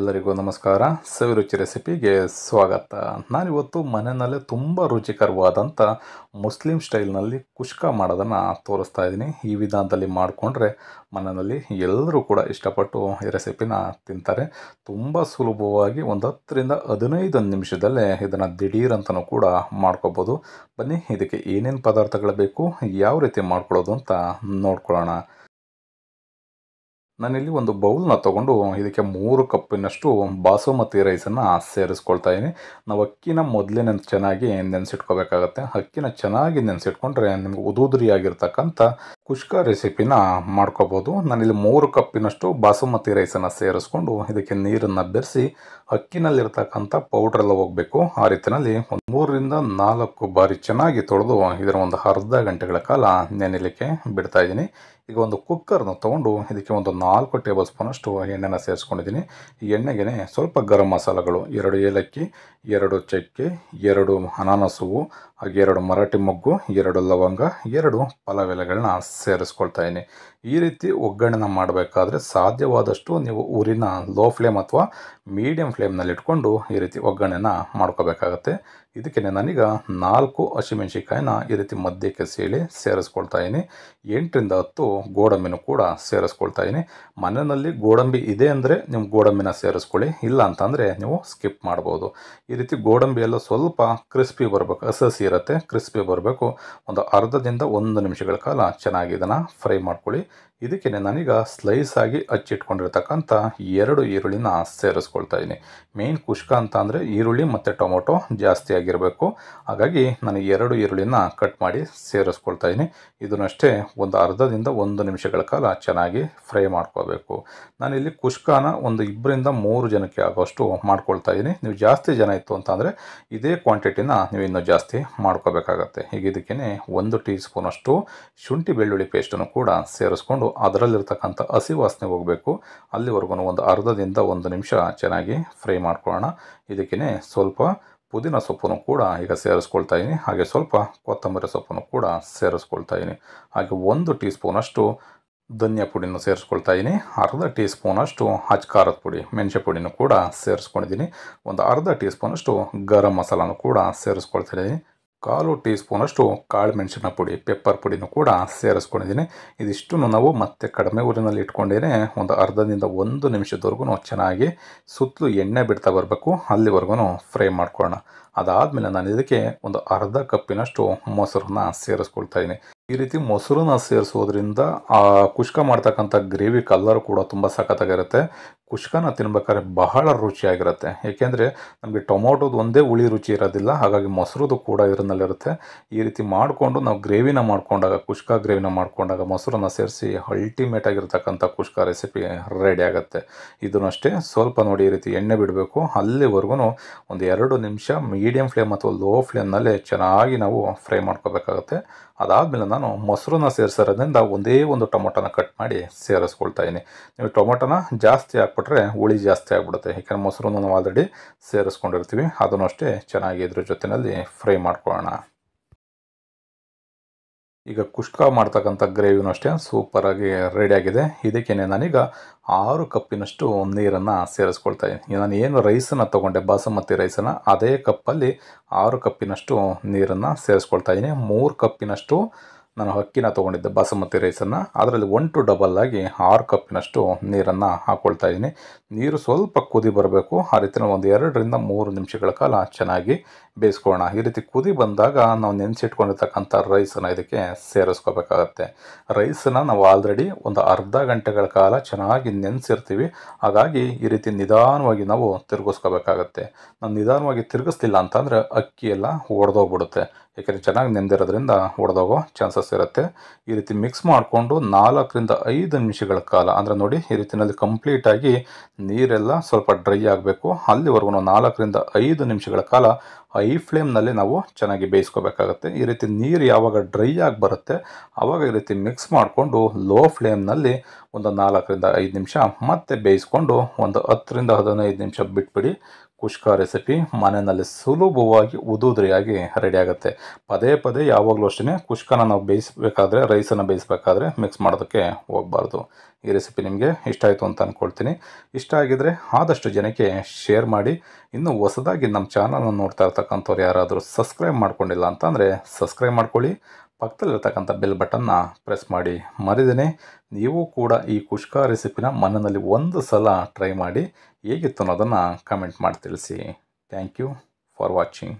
ಎಲ್ಲರಿಗೂ ನಮಸ್ಕಾರ ಸವಿರುಚಿ ರೆಸಿಪಿಗೆ ಸ್ವಾಗತ ನಾನಿವತ್ತು ಮನೆಯಲ್ಲೇ ತುಂಬ ರುಚಿಕರವಾದಂಥ ಮುಸ್ಲಿಂ ಸ್ಟೈಲ್ನಲ್ಲಿ ಕುಷ್ಕ ಮಾಡೋದನ್ನು ತೋರಿಸ್ತಾ ಇದ್ದೀನಿ ಈ ವಿಧಾನದಲ್ಲಿ ಮಾಡಿಕೊಂಡ್ರೆ ಮನೆಯಲ್ಲಿ ಎಲ್ಲರೂ ಕೂಡ ಇಷ್ಟಪಟ್ಟು ಈ ರೆಸಿಪಿನ ತಿಂತಾರೆ ತುಂಬ ಸುಲಭವಾಗಿ ಒಂದು ಹತ್ತರಿಂದ ಹದಿನೈದು ನಿಮಿಷದಲ್ಲೇ ಇದನ್ನು ದಿಢೀರಂತನೂ ಕೂಡ ಮಾಡ್ಕೋಬೋದು ಬನ್ನಿ ಇದಕ್ಕೆ ಏನೇನು ಪದಾರ್ಥಗಳು ಬೇಕು ಯಾವ ರೀತಿ ಮಾಡ್ಕೊಳ್ಳೋದು ಅಂತ ನೋಡ್ಕೊಳ್ಳೋಣ ನಾನಿಲ್ಲಿ ಒಂದು ಬೌಲ್ನ ತಗೊಂಡು ಇದಕ್ಕೆ ಮೂರು ಕಪ್ಪಿನಷ್ಟು ಬಾಸುಮತಿ ರೈಸನ್ನು ಸೇರಿಸ್ಕೊಳ್ತಾ ಇದ್ದೀನಿ ನಾವು ಅಕ್ಕಿನ ಮೊದಲೇ ನೆನ್ ಚೆನ್ನಾಗಿ ನೆನೆಸಿಟ್ಕೋಬೇಕಾಗತ್ತೆ ಅಕ್ಕಿನ ಚೆನ್ನಾಗಿ ನೆನೆಸಿಟ್ಕೊಂಡ್ರೆ ನಿಮ್ಗೆ ಉದುರಿಯಾಗಿರ್ತಕ್ಕಂಥ ಕುಷ್ಕ ರೆಸಿಪಿನ ಮಾಡ್ಕೋಬೋದು ನಾನಿಲ್ಲಿ ಮೂರು ಕಪ್ಪಿನಷ್ಟು ಬಾಸುಮತಿ ರೈಸನ್ನು ಸೇರಿಸ್ಕೊಂಡು ಇದಕ್ಕೆ ನೀರನ್ನು ಬೆರೆಸಿ ಅಕ್ಕಿನಲ್ಲಿರ್ತಕ್ಕಂಥ ಪೌಡ್ರೆಲ್ಲ ಹೋಗಬೇಕು ಆ ರೀತಿಯಲ್ಲಿ ಒಂದು ಮೂರರಿಂದ ನಾಲ್ಕು ಬಾರಿ ಚೆನ್ನಾಗಿ ತೊಳೆದು ಇದರ ಒಂದು ಅರ್ಧ ಗಂಟೆಗಳ ಕಾಲ ನೆನಲಿಕ್ಕೆ ಬಿಡ್ತಾ ಇದ್ದೀನಿ ಈಗ ಒಂದು ಕುಕ್ಕರ್ನ ತೊಗೊಂಡು ಇದಕ್ಕೆ ಒಂದು ನಾಲ್ಕು ನಾಲ್ಕು ಟೇಬಲ್ ಸ್ಪೂನಷ್ಟು ಎಣ್ಣೆನ ಸೇರಿಸ್ಕೊಂಡಿದ್ದೀನಿ ಈ ಎಣ್ಣೆಗೆ ಸ್ವಲ್ಪ ಗರಂ ಮಸಾಲೆಗಳು ಎರಡು ಏಲಕ್ಕಿ ಎರಡು ಚಕ್ಕೆ ಎರಡು ಅನಾನಸು ಹಾಗೆ ಎರಡು ಮರಾಠಿ ಮೊಗ್ಗು ಎರಡು ಲವಂಗ ಎರಡು ಪಲಾವ್ ಸೇರಿಸ್ಕೊಳ್ತಾ ಇದ್ದೀನಿ ಈ ರೀತಿ ಒಗ್ಗರಣೆನ ಮಾಡಬೇಕಾದ್ರೆ ಸಾಧ್ಯವಾದಷ್ಟು ನೀವು ಊರಿನ ಲೋ ಫ್ಲೇಮ್ ಅಥವಾ ಮೀಡಿಯಂ ಫ್ಲೇಮ್ನಲ್ಲಿ ಇಟ್ಕೊಂಡು ಈ ರೀತಿ ಒಗ್ಗರಣೆನ ಮಾಡ್ಕೋಬೇಕಾಗತ್ತೆ ಇದಕ್ಕೆ ನಾನೀಗ ನಾಲ್ಕು ಹಸಿಮೆಣ್ಸಿಕಾಯಿನ ಈ ರೀತಿ ಮಧ್ಯಕ್ಕೆ ಸೇಳಿ ಸೇರಿಸ್ಕೊಳ್ತಾ ಇದ್ದೀನಿ ಎಂಟರಿಂದ ಹತ್ತು ಗೋಡಂಬಿನ ಕೂಡ ಸೇರಿಸ್ಕೊಳ್ತಾ ಇದ್ದೀನಿ ಮನೆಯಲ್ಲಿ ಗೋಡಂಬಿ ಇದೆ ಅಂದರೆ ನೀವು ಗೋಡಂಬಿನ ಸೇರಿಸ್ಕೊಳ್ಳಿ ಇಲ್ಲ ಅಂತಂದರೆ ನೀವು ಸ್ಕಿಪ್ ಮಾಡ್ಬೋದು ಈ ರೀತಿ ಗೋಡಂಬಿ ಎಲ್ಲ ಸ್ವಲ್ಪ ಕ್ರಿಸ್ಪಿ ಬರಬೇಕು ಹಸಿ ಇರುತ್ತೆ ಕ್ರಿಸ್ಪಿ ಬರಬೇಕು ಒಂದು ಅರ್ಧದಿಂದ ಒಂದು ನಿಮಿಷಗಳ ಕಾಲ ಚೆನ್ನಾಗಿ ಇದನ್ನು ಫ್ರೈ ಮಾಡ್ಕೊಳ್ಳಿ ಇದಕ್ಕೆ ನಾನೀಗ ಸ್ಲೈಸ್ ಆಗಿ ಹಚ್ಚಿಟ್ಕೊಂಡಿರ್ತಕ್ಕಂಥ ಎರಡು ಈರುಳ್ಳಿನ ಸೇರಿಸ್ಕೊಳ್ತಾ ಇದ್ದೀನಿ ಮೇನ್ ಕುಷ್ಕ ಅಂತ ಅಂದರೆ ಈರುಳ್ಳಿ ಮತ್ತು ಟೊಮೊಟೊ ಜಾಸ್ತಿ ಆಗಿರಬೇಕು ಹಾಗಾಗಿ ನಾನು ಎರಡು ಈರುಳ್ಳಿನ ಕಟ್ ಮಾಡಿ ಸೇರಿಸ್ಕೊಳ್ತಾ ಇದ್ದೀನಿ ಇದನ್ನಷ್ಟೇ ಒಂದು ಅರ್ಧದಿಂದ ಒಂದು ನಿಮಿಷಗಳ ಕಾಲ ಚೆನ್ನಾಗಿ ಫ್ರೈ ಮಾಡ್ಕೋಬೇಕು ನಾನಿಲ್ಲಿ ಕುಷ್ಕಾನ ಒಂದು ಇಬ್ಬರಿಂದ ಮೂರು ಜನಕ್ಕೆ ಆಗೋಷ್ಟು ಮಾಡ್ಕೊಳ್ತಾ ಇದ್ದೀನಿ ನೀವು ಜಾಸ್ತಿ ಜನ ಇತ್ತು ಅಂತಂದರೆ ಇದೇ ಕ್ವಾಂಟಿಟಿನ ನೀವು ಇನ್ನೂ ಜಾಸ್ತಿ ಮಾಡ್ಕೋಬೇಕಾಗತ್ತೆ ಈಗ ಇದಕ್ಕೇ ಒಂದು ಟೀ ಸ್ಪೂನಷ್ಟು ಶುಂಠಿ ಬೆಳ್ಳುಳ್ಳಿ ಪೇಸ್ಟನ್ನು ಕೂಡ ಸೇರಿಸ್ಕೊಂಡು ಅದರಲ್ಲಿರ್ತಕ್ಕಂಥ ಹಸಿ ವಾಸನೆ ಹೋಗಬೇಕು ಅಲ್ಲಿವರೆಗೂ ಒಂದು ಅರ್ಧದಿಂದ ಒಂದು ನಿಮಿಷ ಚೆನ್ನಾಗಿ ಫ್ರೈ ಮಾಡ್ಕೊಳ್ಳೋಣ ಇದಕ್ಕೇ ಸ್ವಲ್ಪ ಪುದೀನ ಸೊಪ್ಪನ್ನು ಕೂಡ ಈಗ ಸೇರಿಸ್ಕೊಳ್ತಾ ಇದ್ದೀನಿ ಹಾಗೆ ಸ್ವಲ್ಪ ಕೊತ್ತಂಬರಿ ಸೊಪ್ಪನ್ನು ಕೂಡ ಸೇರಿಸ್ಕೊಳ್ತಾ ಇದ್ದೀನಿ ಹಾಗೆ ಒಂದು ಟೀ ಸ್ಪೂನಷ್ಟು ಧನಿಯಾ ಪುಡಿನೂ ಸೇರಿಸ್ಕೊಳ್ತಾ ಇದ್ದೀನಿ ಅರ್ಧ ಟೀ ಸ್ಪೂನಷ್ಟು ಹಚ್ ಖಾರದ ಪುಡಿ ಮೆಣಸೆ ಪುಡಿನೂ ಕೂಡ ಸೇರಿಸ್ಕೊಂಡಿದ್ದೀನಿ ಒಂದು ಅರ್ಧ ಟೀ ಸ್ಪೂನಷ್ಟು ಗರಂ ಮಸಾಲನೂ ಕೂಡ ಸೇರಿಸ್ಕೊಳ್ತಾ ಇದ್ದೀನಿ ಕಾಲು ಟೀ ಸ್ಪೂನಷ್ಟು ಕಾಳು ಮೆಣಸಿನ ಪುಡಿ ಪೆಪ್ಪರ್ ಪುಡಿನೂ ಕೂಡ ಸೇರಿಸ್ಕೊಂಡಿದ್ದೀನಿ ಇದಿಷ್ಟನ್ನು ನಾವು ಮತ್ತೆ ಕಡಿಮೆ ಊರಿನಲ್ಲಿ ಇಟ್ಕೊಂಡೇನೆ ಒಂದು ಅರ್ಧದಿಂದ ಒಂದು ನಿಮಿಷದವರೆಗೂ ಚೆನ್ನಾಗಿ ಸುತ್ತಲೂ ಎಣ್ಣೆ ಬಿಡ್ತಾ ಬರಬೇಕು ಅಲ್ಲಿವರೆಗೂ ಫ್ರೈ ಮಾಡ್ಕೊಳ್ಳೋಣ ಅದಾದಮೇಲೆ ನಾನು ಇದಕ್ಕೆ ಒಂದು ಅರ್ಧ ಕಪ್ಪಿನಷ್ಟು ಮೊಸರನ್ನ ಸೇರಿಸ್ಕೊಳ್ತಾ ಇದ್ದೀನಿ ಈ ರೀತಿ ಮೊಸರನ್ನ ಸೇರಿಸೋದ್ರಿಂದ ಆ ಕುಷ್ಕ ಮಾಡ್ತಕ್ಕಂಥ ಗ್ರೇವಿ ಕಲ್ಲರ್ ಕೂಡ ತುಂಬ ಸಖತ್ತಾಗಿರುತ್ತೆ ಕುಷ್ಕನ ತಿನ್ಬೇಕಾದ್ರೆ ಬಹಳ ರುಚಿಯಾಗಿರುತ್ತೆ ಏಕೆಂದರೆ ನಮಗೆ ಟೊಮೊಟೋದು ಒಂದೇ ಹುಳಿ ರುಚಿ ಇರೋದಿಲ್ಲ ಹಾಗಾಗಿ ಮೊಸರುದು ಕೂಡ ಇದರಲ್ಲಿರುತ್ತೆ ಈ ರೀತಿ ಮಾಡಿಕೊಂಡು ನಾವು ಗ್ರೇವಿನ ಮಾಡಿಕೊಂಡಾಗ ಕುಷ್ಕ ಗ್ರೇವಿನ ಮಾಡ್ಕೊಂಡಾಗ ಮೊಸರನ್ನ ಸೇರಿಸಿ ಅಲ್ಟಿಮೇಟ್ ಆಗಿರ್ತಕ್ಕಂಥ ಕುಷ್ಕ ರೆಸಿಪಿ ರೆಡಿ ಆಗುತ್ತೆ ಇದನ್ನಷ್ಟೇ ಸ್ವಲ್ಪ ನೋಡಿ ಈ ರೀತಿ ಎಣ್ಣೆ ಬಿಡಬೇಕು ಅಲ್ಲಿವರೆಗೂ ಒಂದು ಎರಡು ನಿಮಿಷ ಮೀ ಮೀಡಿಯಂ ಫ್ಲೇಮ್ ಅಥವಾ ಲೋ ಫ್ಲೇಮ್ನಲ್ಲಿ ಚೆನ್ನಾಗಿ ನಾವು ಫ್ರೈ ಮಾಡ್ಕೋಬೇಕಾಗುತ್ತೆ ಅದಾದಮೇಲೆ ನಾನು ಮೊಸರನ್ನ ಸೇರಿಸಿರೋದ್ರಿಂದ ಒಂದೇ ಒಂದು ಟೊಮೊಟೊನ ಕಟ್ ಮಾಡಿ ಸೇರಿಸ್ಕೊಳ್ತಾ ಇದ್ದೀನಿ ನೀವು ಟೊಮೊಟೊನ ಜಾಸ್ತಿ ಹಾಕ್ಬಿಟ್ರೆ ಹುಳಿ ಜಾಸ್ತಿ ಆಗ್ಬಿಡುತ್ತೆ ಯಾಕಂದರೆ ಮೊಸರನ್ನು ನಾವು ಆಲ್ರೆಡಿ ಸೇರಿಸ್ಕೊಂಡಿರ್ತೀವಿ ಅದನ್ನು ಅಷ್ಟೇ ಚೆನ್ನಾಗಿ ಇದ್ರ ಜೊತೆಯಲ್ಲಿ ಫ್ರೈ ಮಾಡ್ಕೊಳ್ಳೋಣ ಈಗ ಕುಷ್ಕ ಮಾಡ್ತಕ್ಕಂಥ ಗ್ರೇವಿನೂ ಅಷ್ಟೇ ಸೂಪರಾಗಿ ರೆಡಿಯಾಗಿದೆ ಇದಕ್ಕೇನೆ ನಾನೀಗ ಆರು ಕಪ್ಪಿನಷ್ಟು ನೀರನ್ನು ಸೇರಿಸ್ಕೊಳ್ತಾ ಇದ್ದೀನಿ ನಾನು ಏನು ರೈಸನ್ನು ತೊಗೊಂಡೆ ಬಾಸುಮತಿ ರೈಸನ್ನು ಅದೇ ಕಪ್ಪಲ್ಲಿ ಆರು ಕಪ್ಪಿನಷ್ಟು ನೀರನ್ನು ಸೇರಿಸ್ಕೊಳ್ತಾ ಇದ್ದೀನಿ ಮೂರು ಕಪ್ಪಿನಷ್ಟು ನಾನು ಅಕ್ಕಿನ ತೊಗೊಂಡಿದ್ದೆ ಬಾಸುಮತಿ ರೈಸನ್ನು ಅದರಲ್ಲಿ ಒನ್ ಟು ಡಬಲ್ ಆಗಿ ಆರು ಕಪ್ಪಿನಷ್ಟು ನೀರನ್ನು ಹಾಕ್ಕೊಳ್ತಾ ಇದ್ದೀನಿ ನೀರು ಸ್ವಲ್ಪ ಕುದಿ ಬರಬೇಕು ಆ ನಾವು ಒಂದು ಎರಡರಿಂದ ಮೂರು ನಿಮಿಷಗಳ ಕಾಲ ಚೆನ್ನಾಗಿ ಬೇಯಿಸ್ಕೊಳ್ಳೋಣ ಈ ರೀತಿ ಕುದಿ ಬಂದಾಗ ನಾವು ನೆನೆಸಿಟ್ಕೊಂಡಿರ್ತಕ್ಕಂಥ ರೈಸನ್ನು ಇದಕ್ಕೆ ಸೇರಿಸ್ಕೋಬೇಕಾಗತ್ತೆ ರೈಸನ್ನು ನಾವು ಆಲ್ರೆಡಿ ಒಂದು ಅರ್ಧ ಗಂಟೆಗಳ ಕಾಲ ಚೆನ್ನಾಗಿ ನೆನೆಸಿರ್ತೀವಿ ಹಾಗಾಗಿ ಈ ರೀತಿ ನಿಧಾನವಾಗಿ ನಾವು ತಿರುಗಿಸ್ಕೋಬೇಕಾಗತ್ತೆ ನಾನು ನಿಧಾನವಾಗಿ ತಿರುಗಿಸ್ತಿಲ್ಲ ಅಂತಂದರೆ ಅಕ್ಕಿ ಎಲ್ಲ ಒಡೆದೋಗ್ಬಿಡುತ್ತೆ ಯಾಕೆಂದರೆ ಚೆನ್ನಾಗಿ ನೆಂದಿರೋದ್ರಿಂದ ಹೊಡೆದೋಗೋ ಚಾನ್ಸಸ್ ಇರುತ್ತೆ ಈ ರೀತಿ ಮಿಕ್ಸ್ ಮಾಡಿಕೊಂಡು ನಾಲ್ಕರಿಂದ ಐದು ನಿಮಿಷಗಳ ಕಾಲ ಅಂದರೆ ನೋಡಿ ಈ ರೀತಿಯಲ್ಲಿ ಕಂಪ್ಲೀಟಾಗಿ ನೀರೆಲ್ಲ ಸ್ವಲ್ಪ ಡ್ರೈ ಆಗಬೇಕು ಅಲ್ಲಿವರೆಗೂ ನಾಲ್ಕರಿಂದ ಐದು ನಿಮಿಷಗಳ ಕಾಲ ಹೈ ಫ್ಲೇಮ್ನಲ್ಲಿ ನಾವು ಚೆನ್ನಾಗಿ ಬೇಯಿಸ್ಕೋಬೇಕಾಗತ್ತೆ ಈ ರೀತಿ ನೀರು ಯಾವಾಗ ಡ್ರೈ ಆಗಿ ಬರುತ್ತೆ ಆವಾಗ ಈ ರೀತಿ ಮಿಕ್ಸ್ ಮಾಡಿಕೊಂಡು ಲೋ ಫ್ಲೇಮ್ನಲ್ಲಿ ಒಂದು ನಾಲ್ಕರಿಂದ ಐದು ನಿಮಿಷ ಮತ್ತೆ ಬೇಯಿಸ್ಕೊಂಡು ಒಂದು ಹತ್ತರಿಂದ ಹದಿನೈದು ನಿಮಿಷ ಬಿಟ್ಬಿಡಿ ಕುಷ್ಕ ರೆಸಿಪಿ ಮನೆಯಲ್ಲಿ ಸುಲಭವಾಗಿ ಉದುದ್ರಿಯಾಗಿ ಆಗುತ್ತೆ ಪದೇ ಪದೇ ಯಾವಾಗಲೂ ಅಷ್ಟೇ ಕುಷ್ಕನ ನಾವು ಬೇಯಿಸಬೇಕಾದ್ರೆ ರೈಸನ್ನು ಬೇಯಿಸಬೇಕಾದ್ರೆ ಮಿಕ್ಸ್ ಮಾಡೋದಕ್ಕೆ ಹೋಗಬಾರ್ದು ಈ ರೆಸಿಪಿ ನಿಮಗೆ ಇಷ್ಟ ಆಯಿತು ಅಂತ ಅಂದ್ಕೊಳ್ತೀನಿ ಇಷ್ಟ ಆಗಿದರೆ ಆದಷ್ಟು ಜನಕ್ಕೆ ಶೇರ್ ಮಾಡಿ ಇನ್ನು ಹೊಸದಾಗಿ ನಮ್ಮ ಚಾನಲನ್ನು ನೋಡ್ತಾ ಇರ್ತಕ್ಕಂಥವ್ರು ಯಾರಾದರೂ ಸಬ್ಸ್ಕ್ರೈಬ್ ಮಾಡ್ಕೊಂಡಿಲ್ಲ ಅಂತಂದರೆ ಸಬ್ಸ್ಕ್ರೈಬ್ ಮಾಡ್ಕೊಳ್ಳಿ ಪಕ್ಕದಲ್ಲಿರ್ತಕ್ಕಂಥ ಬೆಲ್ ಬಟನ್ನ ಪ್ರೆಸ್ ಮಾಡಿ ಮರಿದೇ ನೀವು ಕೂಡ ಈ ಕುಷ್ಕ ರೆಸಿಪಿನ ಮನೆಯಲ್ಲಿ ಒಂದು ಸಲ ಟ್ರೈ ಮಾಡಿ ಹೇಗಿತ್ತು ಅನ್ನೋದನ್ನು ಕಮೆಂಟ್ ಮಾಡಿ ತಿಳಿಸಿ ಥ್ಯಾಂಕ್ ಯು ಫಾರ್ ವಾಚಿಂಗ್